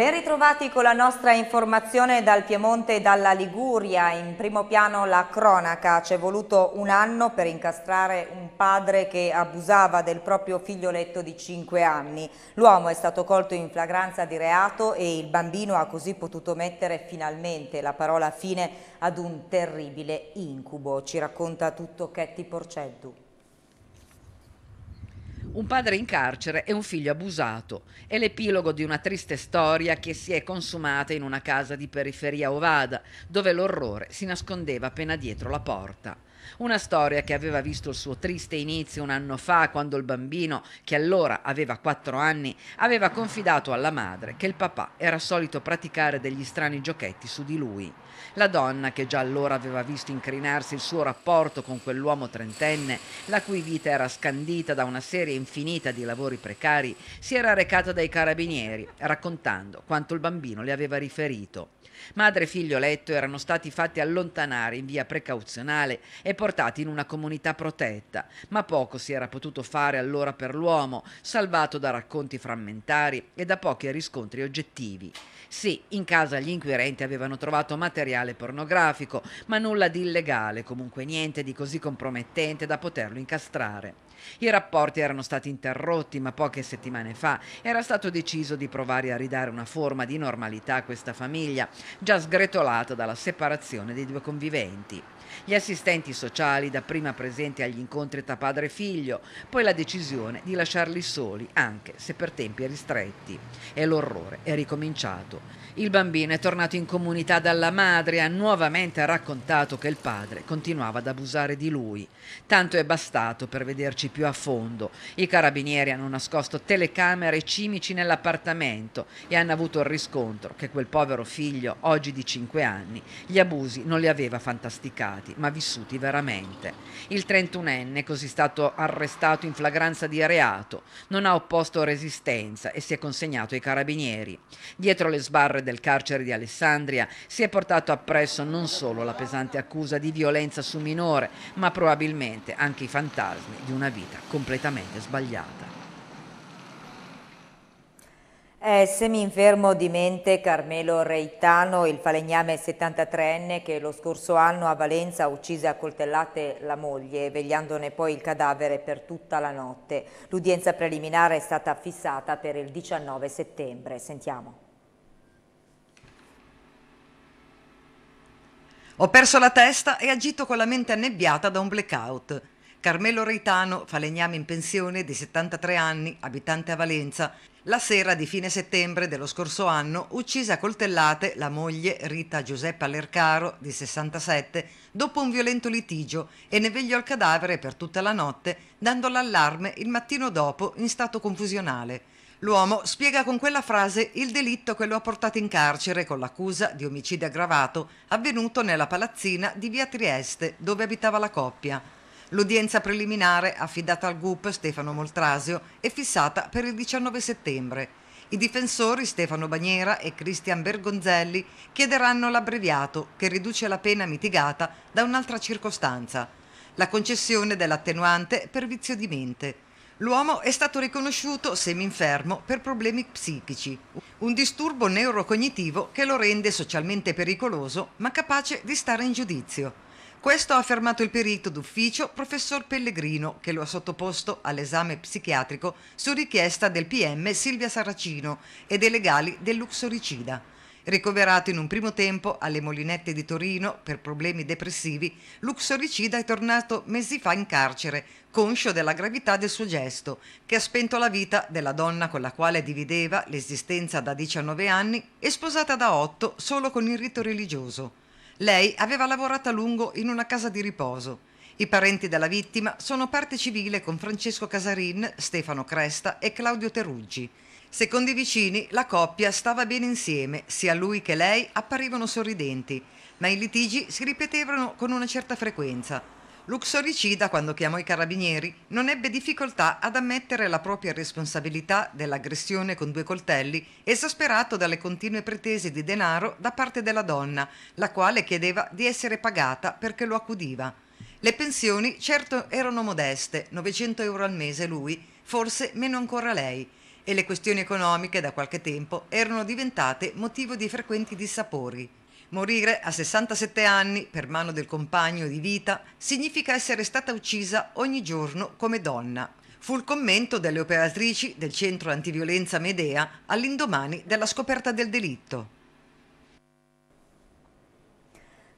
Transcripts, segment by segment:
Ben ritrovati con la nostra informazione dal Piemonte e dalla Liguria. In primo piano la cronaca. C'è voluto un anno per incastrare un padre che abusava del proprio figlioletto di 5 anni. L'uomo è stato colto in flagranza di reato e il bambino ha così potuto mettere finalmente la parola fine ad un terribile incubo. Ci racconta tutto Ketty Porceddu un padre in carcere e un figlio abusato. È l'epilogo di una triste storia che si è consumata in una casa di periferia Ovada, dove l'orrore si nascondeva appena dietro la porta. Una storia che aveva visto il suo triste inizio un anno fa, quando il bambino, che allora aveva quattro anni, aveva confidato alla madre che il papà era solito praticare degli strani giochetti su di lui. La donna, che già allora aveva visto incrinarsi il suo rapporto con quell'uomo trentenne, la cui vita era scandita da una serie infinita di lavori precari, si era recata dai carabinieri raccontando quanto il bambino le aveva riferito. Madre e figlio letto erano stati fatti allontanare in via precauzionale e portati in una comunità protetta, ma poco si era potuto fare allora per l'uomo, salvato da racconti frammentari e da pochi riscontri oggettivi. Sì, in casa gli inquirenti avevano trovato materiale pornografico, ma nulla di illegale, comunque niente di così compromettente da poterlo incastrare. I rapporti erano stati interrotti, ma poche settimane fa era stato deciso di provare a ridare una forma di normalità a questa famiglia, già sgretolata dalla separazione dei due conviventi. Gli assistenti sociali dapprima presenti agli incontri tra padre e figlio, poi la decisione di lasciarli soli, anche se per tempi ristretti. E l'orrore è ricominciato. Il bambino è tornato in comunità dalla madre e ha nuovamente raccontato che il padre continuava ad abusare di lui. Tanto è bastato per vederci più a fondo. I carabinieri hanno nascosto telecamere e cimici nell'appartamento e hanno avuto il riscontro che quel povero figlio, oggi di 5 anni, gli abusi non li aveva fantasticati raccontati, ma vissuti veramente. Il 31enne, così stato arrestato in flagranza di reato, non ha opposto resistenza e si è consegnato ai carabinieri. Dietro le sbarre del carcere di Alessandria si è portato appresso non solo la pesante accusa di violenza su minore, ma probabilmente anche i fantasmi di una vita completamente sbagliata. È seminfermo di mente Carmelo Reitano, il falegname 73enne che lo scorso anno a Valenza uccise a coltellate la moglie, vegliandone poi il cadavere per tutta la notte. L'udienza preliminare è stata fissata per il 19 settembre. Sentiamo. Ho perso la testa e agito con la mente annebbiata da un blackout. Carmelo Reitano, falegname in pensione di 73 anni, abitante a Valenza, la sera di fine settembre dello scorso anno uccise a coltellate la moglie Rita Giuseppa Lercaro, di 67, dopo un violento litigio e ne vegliò il cadavere per tutta la notte, dando l'allarme il mattino dopo in stato confusionale. L'uomo spiega con quella frase il delitto che lo ha portato in carcere con l'accusa di omicidio aggravato avvenuto nella palazzina di via Trieste, dove abitava la coppia. L'udienza preliminare, affidata al GUP Stefano Moltrasio, è fissata per il 19 settembre. I difensori Stefano Bagnera e Cristian Bergonzelli chiederanno l'abbreviato che riduce la pena mitigata da un'altra circostanza, la concessione dell'attenuante per vizio di mente. L'uomo è stato riconosciuto seminfermo per problemi psichici, un disturbo neurocognitivo che lo rende socialmente pericoloso ma capace di stare in giudizio. Questo ha affermato il perito d'ufficio professor Pellegrino, che lo ha sottoposto all'esame psichiatrico su richiesta del PM Silvia Saracino e dei legali del Luxoricida. Ricoverato in un primo tempo alle Molinette di Torino per problemi depressivi, Luxoricida è tornato mesi fa in carcere, conscio della gravità del suo gesto, che ha spento la vita della donna con la quale divideva l'esistenza da 19 anni e sposata da 8 solo con il rito religioso. Lei aveva lavorato a lungo in una casa di riposo. I parenti della vittima sono parte civile con Francesco Casarin, Stefano Cresta e Claudio Teruggi. Secondo i vicini, la coppia stava bene insieme, sia lui che lei apparivano sorridenti, ma i litigi si ripetevano con una certa frequenza. Luxoricida, quando chiamò i carabinieri, non ebbe difficoltà ad ammettere la propria responsabilità dell'aggressione con due coltelli, esasperato dalle continue pretese di denaro da parte della donna, la quale chiedeva di essere pagata perché lo accudiva. Le pensioni certo erano modeste, 900 euro al mese lui, forse meno ancora lei, e le questioni economiche da qualche tempo erano diventate motivo di frequenti dissapori. Morire a 67 anni per mano del compagno di vita significa essere stata uccisa ogni giorno come donna. Fu il commento delle operatrici del centro antiviolenza Medea all'indomani della scoperta del delitto.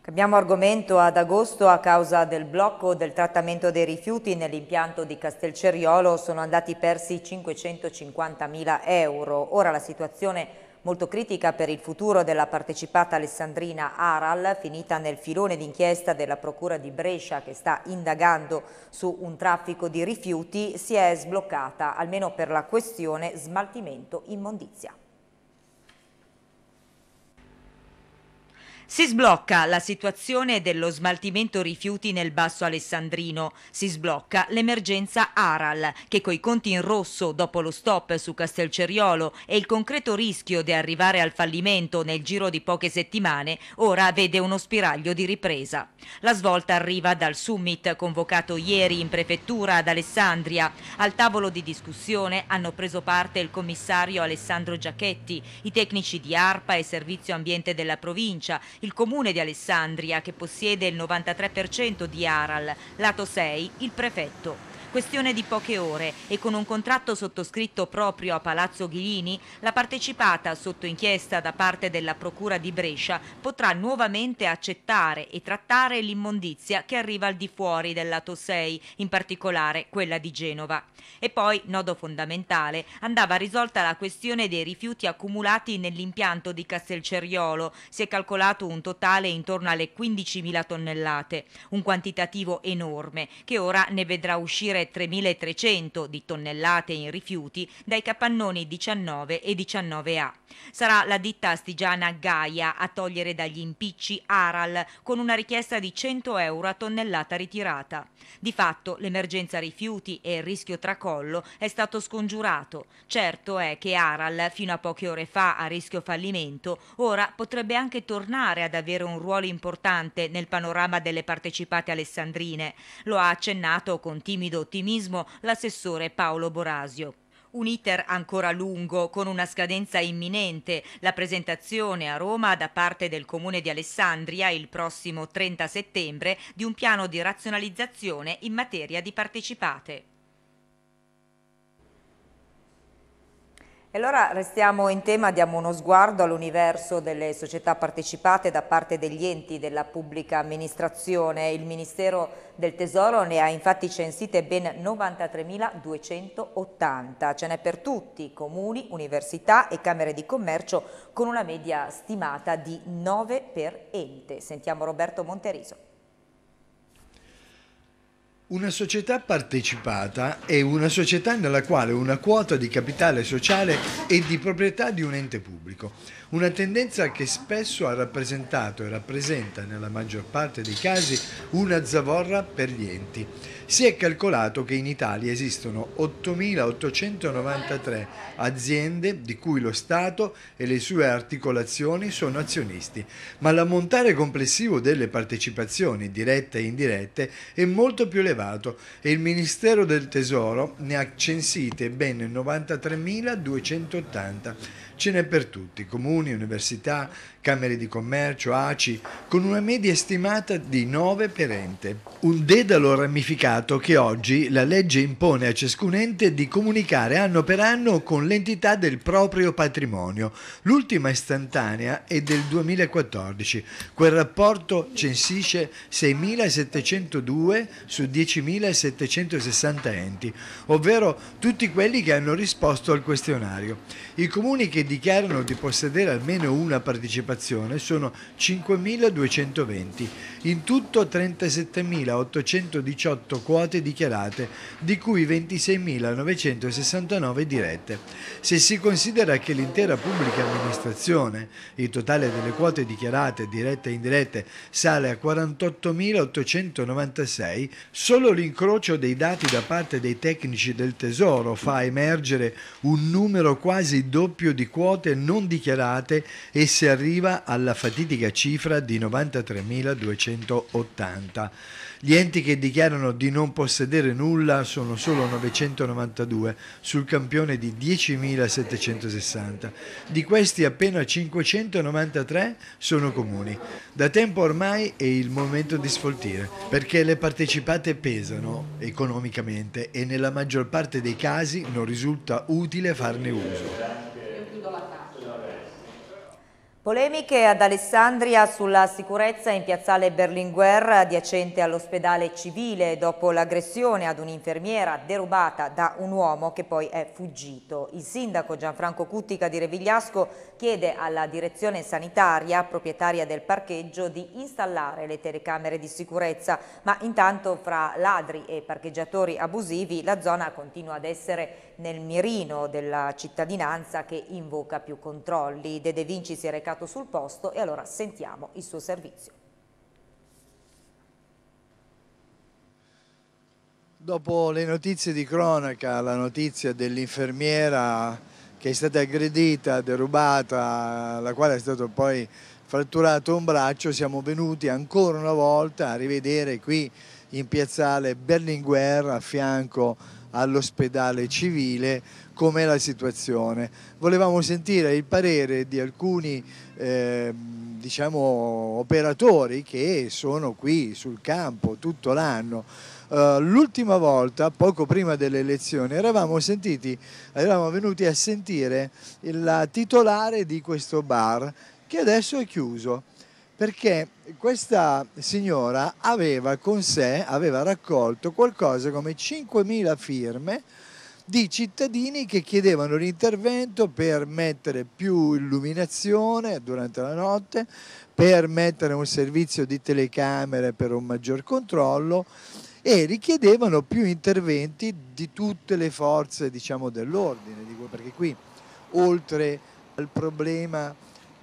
Cambiamo argomento ad agosto a causa del blocco del trattamento dei rifiuti nell'impianto di Castelceriolo sono andati persi 550.000 euro. Ora la situazione è molto critica per il futuro della partecipata alessandrina Aral, finita nel filone d'inchiesta della Procura di Brescia che sta indagando su un traffico di rifiuti, si è sbloccata, almeno per la questione smaltimento immondizia. Si sblocca la situazione dello smaltimento rifiuti nel Basso Alessandrino, si sblocca l'emergenza Aral che coi conti in rosso dopo lo stop su Castelceriolo e il concreto rischio di arrivare al fallimento nel giro di poche settimane ora vede uno spiraglio di ripresa. La svolta arriva dal summit convocato ieri in prefettura ad Alessandria. Al tavolo di discussione hanno preso parte il commissario Alessandro Giachetti, i tecnici di ARPA e Servizio Ambiente della provincia, il comune di Alessandria che possiede il 93% di Aral, lato 6 il prefetto. Questione di poche ore e con un contratto sottoscritto proprio a Palazzo Ghilini, la partecipata sotto inchiesta da parte della Procura di Brescia potrà nuovamente accettare e trattare l'immondizia che arriva al di fuori del lato 6, in particolare quella di Genova. E poi, nodo fondamentale, andava risolta la questione dei rifiuti accumulati nell'impianto di Castelceriolo. Si è calcolato un totale intorno alle 15.000 tonnellate, un quantitativo enorme che ora ne vedrà uscire estrarre cioè 3.300 di tonnellate in rifiuti dai capannoni 19 e 19A Sarà la ditta astigiana Gaia a togliere dagli impicci Aral con una richiesta di 100 euro a tonnellata ritirata. Di fatto l'emergenza rifiuti e il rischio tracollo è stato scongiurato. Certo è che Aral, fino a poche ore fa a rischio fallimento, ora potrebbe anche tornare ad avere un ruolo importante nel panorama delle partecipate alessandrine. Lo ha accennato con timido ottimismo l'assessore Paolo Borasio. Un iter ancora lungo, con una scadenza imminente, la presentazione a Roma da parte del Comune di Alessandria il prossimo 30 settembre di un piano di razionalizzazione in materia di partecipate. E allora restiamo in tema, diamo uno sguardo all'universo delle società partecipate da parte degli enti della pubblica amministrazione. Il Ministero del Tesoro ne ha infatti censite ben 93.280. Ce n'è per tutti, comuni, università e camere di commercio, con una media stimata di 9 per ente. Sentiamo Roberto Monteriso. Una società partecipata è una società nella quale una quota di capitale sociale è di proprietà di un ente pubblico, una tendenza che spesso ha rappresentato e rappresenta nella maggior parte dei casi una zavorra per gli enti si è calcolato che in Italia esistono 8.893 aziende di cui lo Stato e le sue articolazioni sono azionisti, ma l'ammontare complessivo delle partecipazioni dirette e indirette è molto più elevato e il Ministero del Tesoro ne ha censite ben 93.280. Ce n'è per tutti, comuni, università, Camere di Commercio, ACI, con una media stimata di 9 per ente. Un dedalo ramificato che oggi la legge impone a ciascun ente di comunicare anno per anno con l'entità del proprio patrimonio. L'ultima istantanea è del 2014. Quel rapporto censisce 6.702 su 10.760 enti, ovvero tutti quelli che hanno risposto al questionario. I comuni che dichiarano di possedere almeno una partecipazione partecipazione sono 5.220, in tutto 37.818 quote dichiarate, di cui 26.969 dirette. Se si considera che l'intera pubblica amministrazione, il totale delle quote dichiarate, dirette e indirette, sale a 48.896, solo l'incrocio dei dati da parte dei tecnici del Tesoro fa emergere un numero quasi doppio di quote non dichiarate e se arriva arriva alla fatidica cifra di 93.280. Gli enti che dichiarano di non possedere nulla sono solo 992 sul campione di 10.760. Di questi appena 593 sono comuni. Da tempo ormai è il momento di sfoltire, perché le partecipate pesano economicamente e nella maggior parte dei casi non risulta utile farne uso. Polemiche ad Alessandria sulla sicurezza in piazzale Berlinguer adiacente all'ospedale civile dopo l'aggressione ad un'infermiera derubata da un uomo che poi è fuggito. Il sindaco Gianfranco Cuttica di Revigliasco chiede alla direzione sanitaria, proprietaria del parcheggio, di installare le telecamere di sicurezza, ma intanto fra ladri e parcheggiatori abusivi la zona continua ad essere nel mirino della cittadinanza che invoca più controlli. De De Vinci si è recato sul posto e allora sentiamo il suo servizio. Dopo le notizie di cronaca, la notizia dell'infermiera che è stata aggredita, derubata, alla quale è stato poi fratturato un braccio, siamo venuti ancora una volta a rivedere qui in piazzale Berlinguer a fianco all'ospedale civile com'è la situazione. Volevamo sentire il parere di alcuni eh, diciamo, operatori che sono qui sul campo tutto l'anno eh, l'ultima volta, poco prima delle elezioni, eravamo, sentiti, eravamo venuti a sentire il titolare di questo bar che adesso è chiuso perché questa signora aveva con sé, aveva raccolto qualcosa come 5.000 firme di cittadini che chiedevano l'intervento per mettere più illuminazione durante la notte, per mettere un servizio di telecamere per un maggior controllo e richiedevano più interventi di tutte le forze diciamo, dell'ordine, perché qui oltre al problema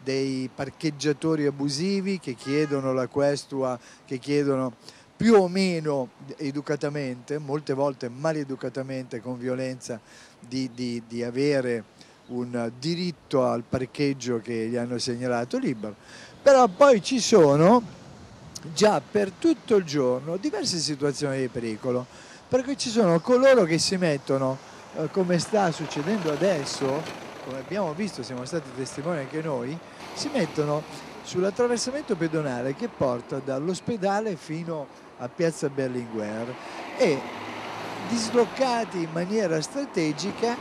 dei parcheggiatori abusivi che chiedono la questua, che chiedono più o meno educatamente, molte volte maleducatamente con violenza, di, di, di avere un diritto al parcheggio che gli hanno segnalato libero. Però poi ci sono già per tutto il giorno diverse situazioni di pericolo, perché ci sono coloro che si mettono, eh, come sta succedendo adesso, come abbiamo visto, siamo stati testimoni anche noi, si mettono sull'attraversamento pedonale che porta dall'ospedale fino a Piazza Berlinguer e dislocati in maniera strategica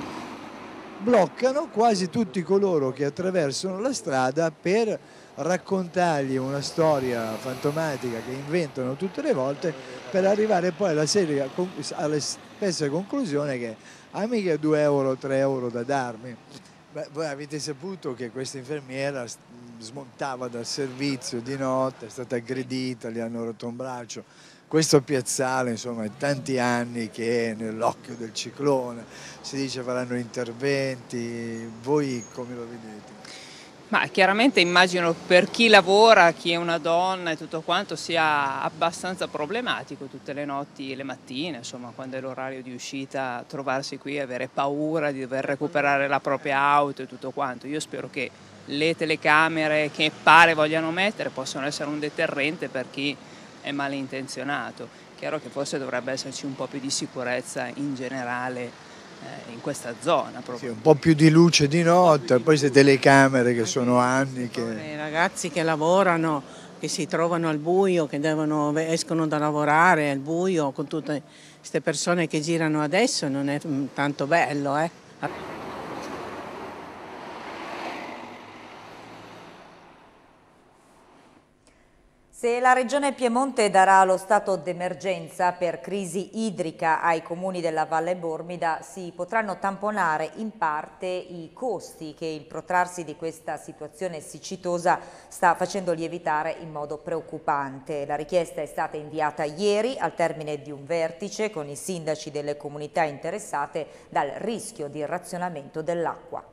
bloccano quasi tutti coloro che attraversano la strada per raccontargli una storia fantomatica che inventano tutte le volte per arrivare poi alla, seria, alla stessa conclusione che ah mica 2 euro, 3 euro da darmi. Beh, voi avete saputo che questa infermiera smontava dal servizio di notte, è stata aggredita, gli hanno rotto un braccio questo piazzale insomma è tanti anni che è nell'occhio del ciclone, si dice faranno interventi, voi come lo vedete? Ma chiaramente immagino per chi lavora, chi è una donna e tutto quanto sia abbastanza problematico tutte le notti e le mattine, insomma quando è l'orario di uscita trovarsi qui e avere paura di dover recuperare la propria auto e tutto quanto. Io spero che le telecamere che pare vogliano mettere possano essere un deterrente per chi è malintenzionato. Chiaro che forse dovrebbe esserci un po' più di sicurezza in generale eh, in questa zona sì, un po' più di luce di notte, poi queste telecamere che sono anni che... I ragazzi che lavorano, che si trovano al buio, che devono, escono da lavorare al buio con tutte queste persone che girano adesso non è mm, tanto bello. Eh? Se la Regione Piemonte darà lo stato d'emergenza per crisi idrica ai comuni della Valle Bormida, si potranno tamponare in parte i costi che il protrarsi di questa situazione siccitosa sta facendo lievitare in modo preoccupante. La richiesta è stata inviata ieri al termine di un vertice con i sindaci delle comunità interessate dal rischio di razionamento dell'acqua.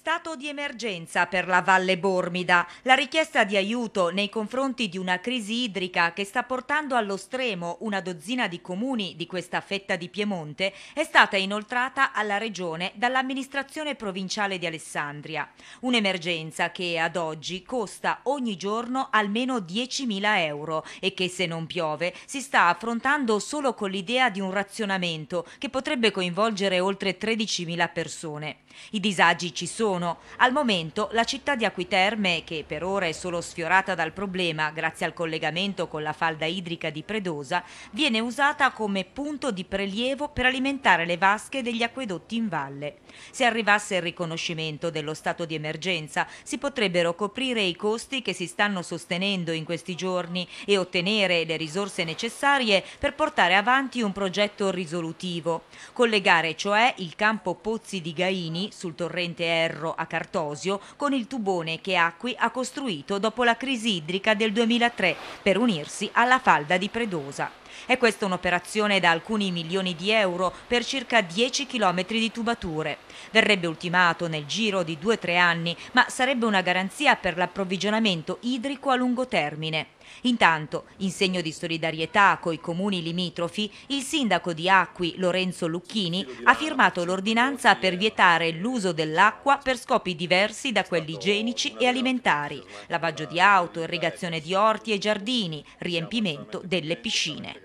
Stato di emergenza per la Valle Bormida, la richiesta di aiuto nei confronti di una crisi idrica che sta portando allo stremo una dozzina di comuni di questa fetta di Piemonte è stata inoltrata alla Regione dall'amministrazione provinciale di Alessandria. Un'emergenza che ad oggi costa ogni giorno almeno 10.000 euro e che se non piove si sta affrontando solo con l'idea di un razionamento che potrebbe coinvolgere oltre 13.000 persone. I disagi ci sono. Al momento la città di Acquiterme, che per ora è solo sfiorata dal problema grazie al collegamento con la falda idrica di Predosa, viene usata come punto di prelievo per alimentare le vasche degli acquedotti in valle. Se arrivasse il riconoscimento dello stato di emergenza, si potrebbero coprire i costi che si stanno sostenendo in questi giorni e ottenere le risorse necessarie per portare avanti un progetto risolutivo. Collegare cioè il campo Pozzi di Gaini Bini, sul torrente Erro a Cartosio, con il tubone che Acqui ha costruito dopo la crisi idrica del 2003 per unirsi alla falda di Predosa. È questa un'operazione da alcuni milioni di euro per circa 10 km di tubature. Verrebbe ultimato nel giro di 2-3 anni, ma sarebbe una garanzia per l'approvvigionamento idrico a lungo termine. Intanto, in segno di solidarietà coi comuni limitrofi, il sindaco di Acqui, Lorenzo Lucchini, ha firmato l'ordinanza per vietare l'uso dell'acqua per scopi diversi da quelli igienici e alimentari, lavaggio di auto, irrigazione di orti e giardini, riempimento delle piscine.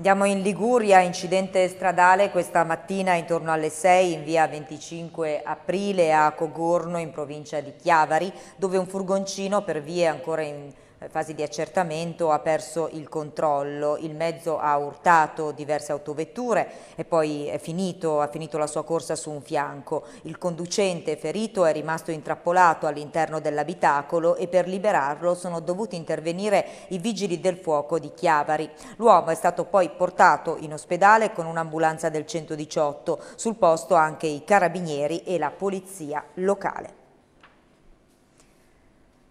Andiamo in Liguria, incidente stradale questa mattina intorno alle 6 in via 25 aprile a Cogorno in provincia di Chiavari dove un furgoncino per vie ancora in eh, fasi di accertamento ha perso il controllo, il mezzo ha urtato diverse autovetture e poi finito, ha finito la sua corsa su un fianco. Il conducente ferito è rimasto intrappolato all'interno dell'abitacolo e per liberarlo sono dovuti intervenire i vigili del fuoco di Chiavari. L'uomo è stato poi portato in ospedale con un'ambulanza del 118, sul posto anche i carabinieri e la polizia locale.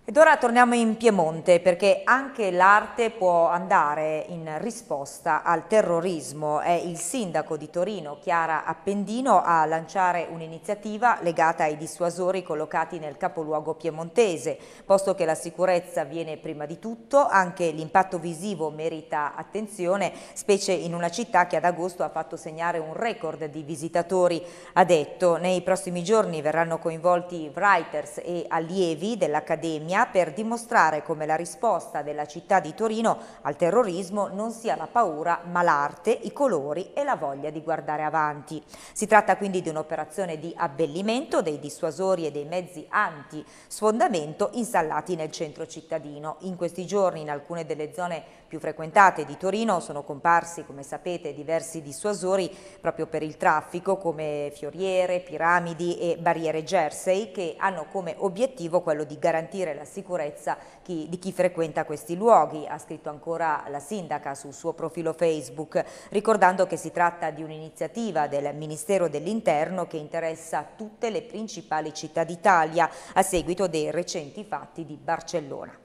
Ed ora torniamo in Piemonte perché anche l'arte può andare in risposta al terrorismo. È il sindaco di Torino, Chiara Appendino, a lanciare un'iniziativa legata ai dissuasori collocati nel capoluogo piemontese. Posto che la sicurezza viene prima di tutto, anche l'impatto visivo merita attenzione, specie in una città che ad agosto ha fatto segnare un record di visitatori. Ha detto, nei prossimi giorni verranno coinvolti writers e allievi dell'Accademia Spagna per dimostrare come la risposta della città di Torino al terrorismo non sia la paura ma l'arte, i colori e la voglia di guardare avanti. Si tratta quindi di un'operazione di abbellimento dei dissuasori e dei mezzi anti-sfondamento installati nel centro cittadino. In questi giorni in alcune delle zone più frequentate di Torino sono comparsi, come sapete, diversi dissuasori proprio per il traffico come fioriere, piramidi e barriere Jersey che hanno come obiettivo quello di garantire la sicurezza chi, di chi frequenta questi luoghi, ha scritto ancora la sindaca sul suo profilo Facebook, ricordando che si tratta di un'iniziativa del Ministero dell'Interno che interessa tutte le principali città d'Italia a seguito dei recenti fatti di Barcellona.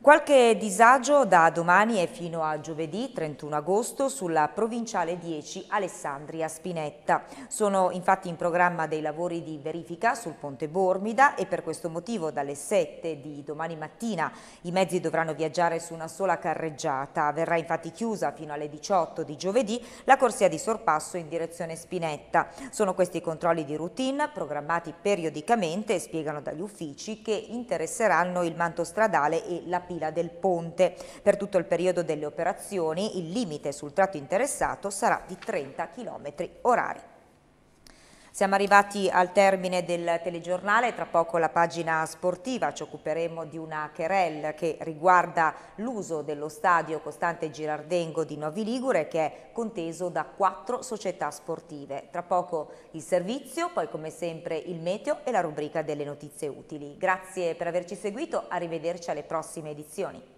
Qualche disagio da domani e fino a giovedì 31 agosto sulla provinciale 10 Alessandria Spinetta. Sono infatti in programma dei lavori di verifica sul ponte Bormida e per questo motivo dalle 7 di domani mattina i mezzi dovranno viaggiare su una sola carreggiata. Verrà infatti chiusa fino alle 18 di giovedì la corsia di sorpasso in direzione Spinetta. Sono questi i controlli di routine programmati periodicamente e spiegano dagli uffici che interesseranno il manto stradale e la pila del ponte. Per tutto il periodo delle operazioni il limite sul tratto interessato sarà di 30 km orari. Siamo arrivati al termine del telegiornale, tra poco la pagina sportiva, ci occuperemo di una querella che riguarda l'uso dello stadio Costante Girardengo di Novi Ligure che è conteso da quattro società sportive. Tra poco il servizio, poi come sempre il meteo e la rubrica delle notizie utili. Grazie per averci seguito, arrivederci alle prossime edizioni.